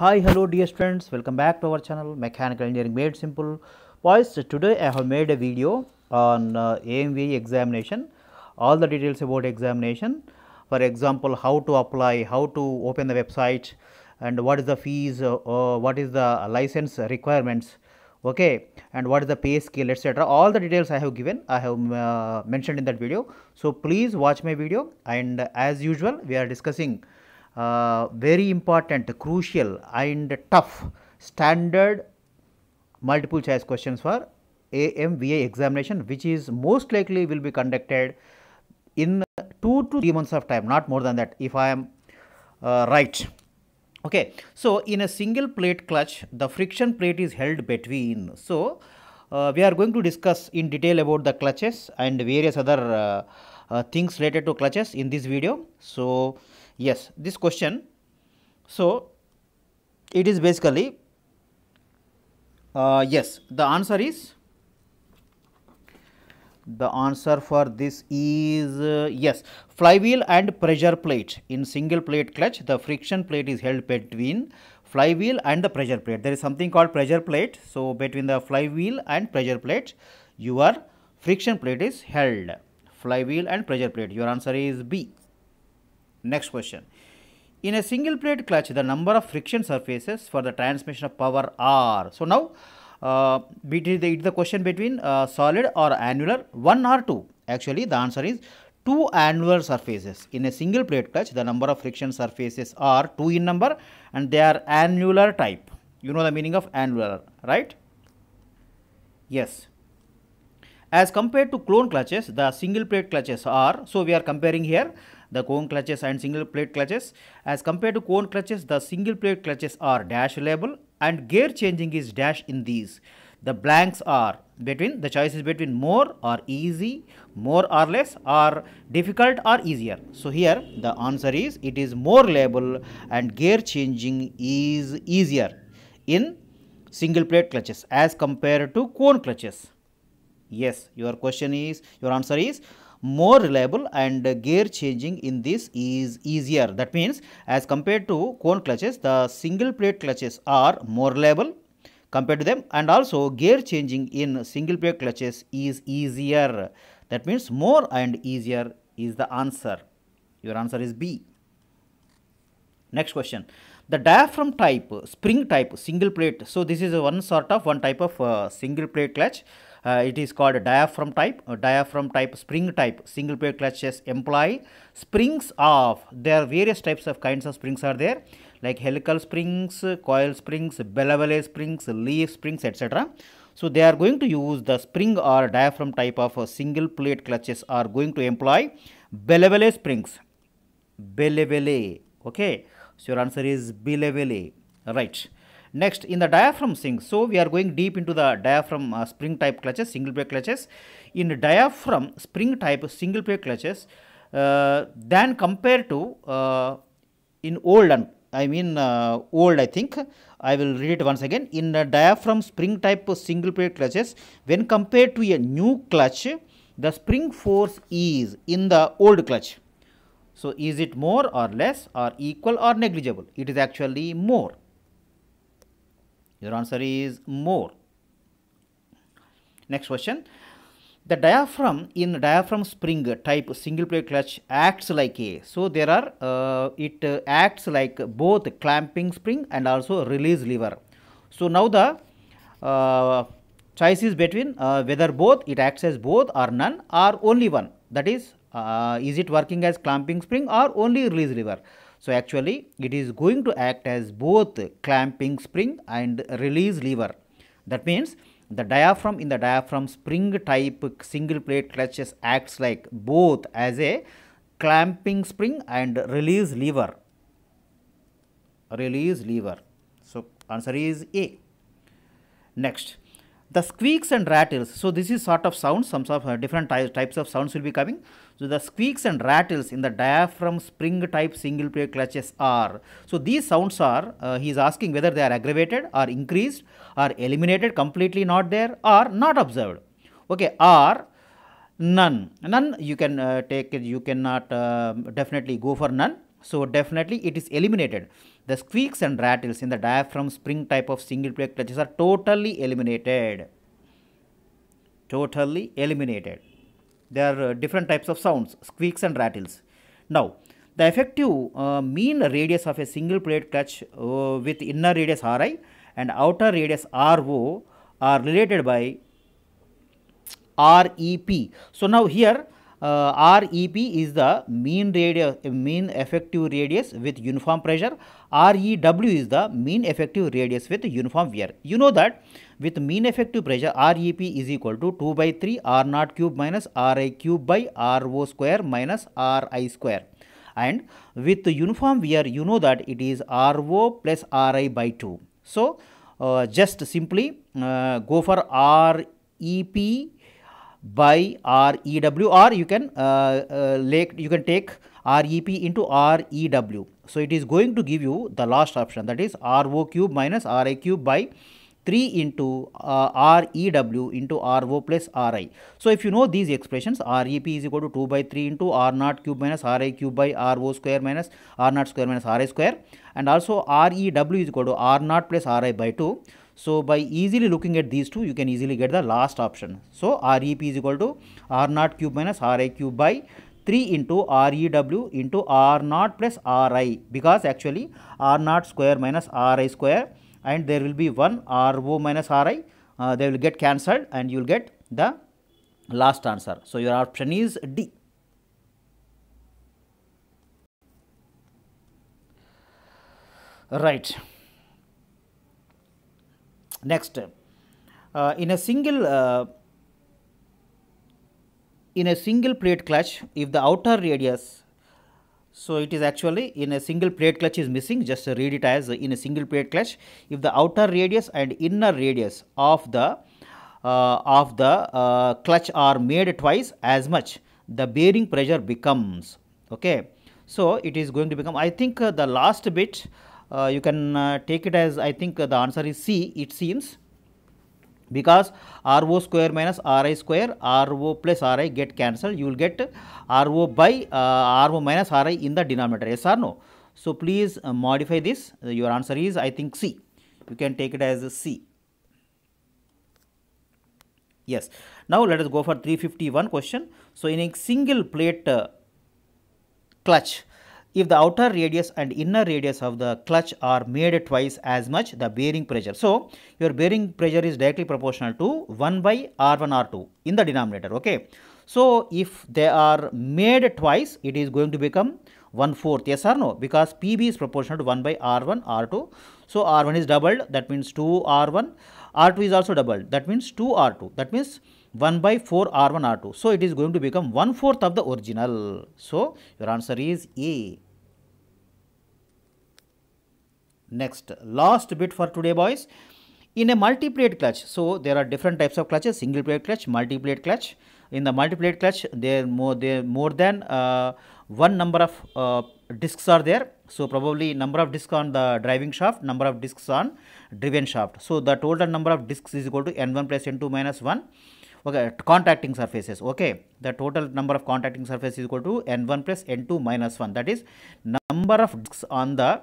hi hello dear students welcome back to our channel mechanical engineering made simple boys today i have made a video on uh, amv examination all the details about examination for example how to apply how to open the website and what is the fees uh, uh, what is the license requirements okay and what is the pay scale etc all the details i have given i have uh, mentioned in that video so please watch my video and as usual we are discussing uh, very important, crucial and tough standard multiple choice questions for AMVA examination which is most likely will be conducted in 2 to 3 months of time not more than that if I am uh, right. Okay. So, in a single plate clutch the friction plate is held between. So, uh, we are going to discuss in detail about the clutches and various other uh, uh things related to clutches in this video. So, Yes, this question. So, it is basically uh, yes, the answer is the answer for this is uh, yes flywheel and pressure plate in single plate clutch the friction plate is held between flywheel and the pressure plate there is something called pressure plate so between the flywheel and pressure plate your friction plate is held flywheel and pressure plate your answer is b Next question. In a single plate clutch, the number of friction surfaces for the transmission of power are. So, now uh, between the, the question between uh, solid or annular 1 or 2. Actually, the answer is 2 annular surfaces. In a single plate clutch, the number of friction surfaces are 2 in number and they are annular type. You know the meaning of annular, right? Yes. As compared to clone clutches, the single plate clutches are, so we are comparing here the cone clutches and single plate clutches. As compared to cone clutches, the single plate clutches are dash reliable and gear changing is dash in these. The blanks are between the choices between more or easy, more or less, or difficult or easier. So here the answer is it is more reliable and gear changing is easier in single plate clutches as compared to cone clutches. Yes, your question is, your answer is more reliable and gear changing in this is easier. That means as compared to cone clutches, the single plate clutches are more reliable compared to them and also gear changing in single plate clutches is easier. That means more and easier is the answer. Your answer is B. Next question. The diaphragm type, spring type, single plate. So, this is one sort of one type of uh, single plate clutch. Uh, it is called diaphragm type, uh, diaphragm type, spring type, single pair clutches employ springs of, there are various types of kinds of springs are there like helical springs, coil springs, belavalet springs, leaf springs, etc. So, they are going to use the spring or diaphragm type of a uh, single plate clutches are going to employ belavalet springs, belavalet, okay. So, your answer is belavalet, right. Next in the diaphragm sink, so we are going deep into the diaphragm uh, spring type clutches, single pair clutches. In diaphragm spring type single pair clutches uh, than compared to uh, in old and I mean uh, old I think I will read it once again in the diaphragm spring type single pair clutches when compared to a new clutch the spring force is in the old clutch so is it more or less or equal or negligible it is actually more your answer is more. Next question. The diaphragm in diaphragm spring type single plate clutch acts like a. So, there are, uh, it acts like both clamping spring and also release lever. So, now the uh, choice is between uh, whether both, it acts as both or none or only one. That is, uh, is it working as clamping spring or only release lever. So, actually it is going to act as both clamping spring and release lever. That means, the diaphragm in the diaphragm spring type single plate clutches acts like both as a clamping spring and release lever. Release lever. So, answer is A. Next, the squeaks and rattles so this is sort of sounds some sort of uh, different ty types of sounds will be coming so the squeaks and rattles in the diaphragm spring type single player clutches are so these sounds are uh, he is asking whether they are aggravated or increased or eliminated completely not there or not observed okay are none none you can uh, take you cannot uh, definitely go for none so definitely it is eliminated the squeaks and rattles in the diaphragm spring type of single plate clutches are totally eliminated. Totally eliminated. There are uh, different types of sounds, squeaks and rattles. Now, the effective uh, mean radius of a single plate clutch uh, with inner radius Ri and outer radius Ro are related by REP. So, now here uh, REP is the mean radius, mean effective radius with uniform pressure. REW is the mean effective radius with uniform wear. You know that with mean effective pressure REP is equal to 2 by 3 R naught cube minus RI cube by RO square minus RI square. And with uniform wear, you know that it is RO plus RI by 2. So, uh, just simply uh, go for REP by REW or you can uh, uh, lake, you can take REP into REW. So it is going to give you the last option that is RO cube minus R I cube by 3 into uh, REW into RO plus RI. So if you know these expressions REP is equal to 2 by 3 into R naught cube minus RI cube by RO square minus R naught square minus RI square and also REW is equal to R naught plus RI by 2. So by easily looking at these two, you can easily get the last option. So REP is equal to R naught cube minus RI cube by 3 into REW into R naught plus RI because actually R naught square minus RI square and there will be one RO minus RI. Uh, they will get cancelled and you will get the last answer. So your option is D. Right. Next, uh, in a single uh, in a single plate clutch, if the outer radius, so it is actually in a single plate clutch is missing, just read it as in a single plate clutch, if the outer radius and inner radius of the uh, of the uh, clutch are made twice as much, the bearing pressure becomes, okay. So, it is going to become, I think uh, the last bit uh, you can uh, take it as I think uh, the answer is C it seems because RO square minus RI square RO plus RI get cancelled you will get RO by RO minus RI in the denominator yes or no. So, please modify this your answer is I think C you can take it as C. Yes. Now, let us go for 351 question. So, in a single plate uh, clutch, if the outer radius and inner radius of the clutch are made twice as much, the bearing pressure. So, your bearing pressure is directly proportional to 1 by R1 R2 in the denominator. Okay. So, if they are made twice, it is going to become 1 fourth, yes or no? Because PB is proportional to 1 by R1 R2. So, R1 is doubled, that means 2 R1. R2 is also doubled, that means 2 R2. That means 1 by 4 R1 R2. So, it is going to become 1 fourth of the original. So, your answer is A. Next, last bit for today boys. In a multi-plate clutch, so there are different types of clutches, single plate clutch, multi-plate clutch. In the multi-plate clutch, there more, there more than uh, one number of uh, discs are there. So, probably number of discs on the driving shaft, number of discs on driven shaft. So, the total number of discs is equal to n1 plus n2 minus 1 okay, contacting surfaces. Okay, the total number of contacting surfaces is equal to n1 plus n2 minus 1. That is number of disks on the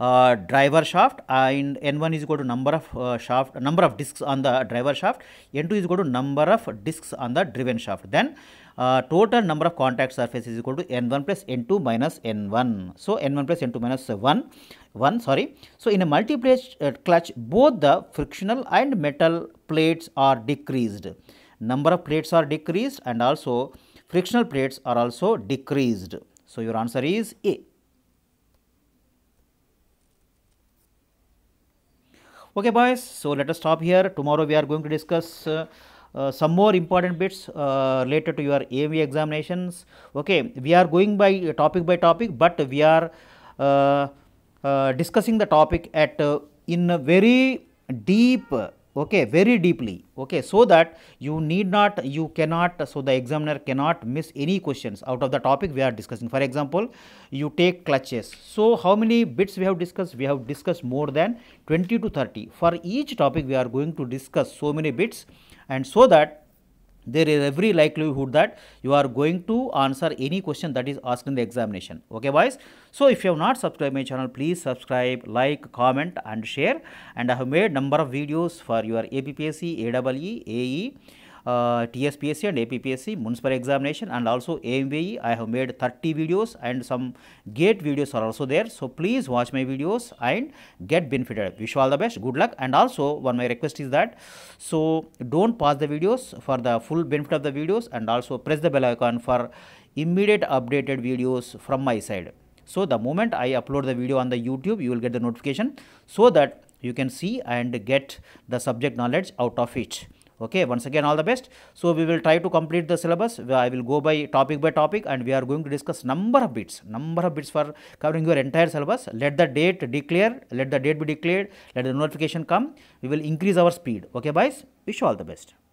uh, driver shaft and n1 is equal to number of uh, shaft number of discs on the driver shaft n2 is equal to number of discs on the driven shaft then uh, total number of contact surface is equal to n1 plus n2 minus n1. So, n1 plus n2 minus 1, 1 sorry. So, in a multi-plate uh, clutch both the frictional and metal plates are decreased. Number of plates are decreased and also frictional plates are also decreased. So, your answer is A. okay boys so let us stop here tomorrow we are going to discuss uh, uh, some more important bits uh, related to your AMV examinations okay we are going by topic by topic but we are uh, uh, discussing the topic at uh, in a very deep okay very deeply okay so that you need not you cannot so the examiner cannot miss any questions out of the topic we are discussing for example you take clutches so how many bits we have discussed we have discussed more than 20 to 30 for each topic we are going to discuss so many bits and so that there is every likelihood that you are going to answer any question that is asked in the examination okay boys so if you have not subscribed my channel please subscribe like comment and share and i have made number of videos for your appsc awe ae uh, TSPSC and APPSC municipal examination and also AMVE. I have made 30 videos and some gate videos are also there. So, please watch my videos and get benefited. Wish you all the best. Good luck. And also one my request is that, so don't pause the videos for the full benefit of the videos and also press the bell icon for immediate updated videos from my side. So, the moment I upload the video on the YouTube, you will get the notification so that you can see and get the subject knowledge out of it okay once again all the best so we will try to complete the syllabus i will go by topic by topic and we are going to discuss number of bits number of bits for covering your entire syllabus let the date declare let the date be declared let the notification come we will increase our speed okay boys wish you all the best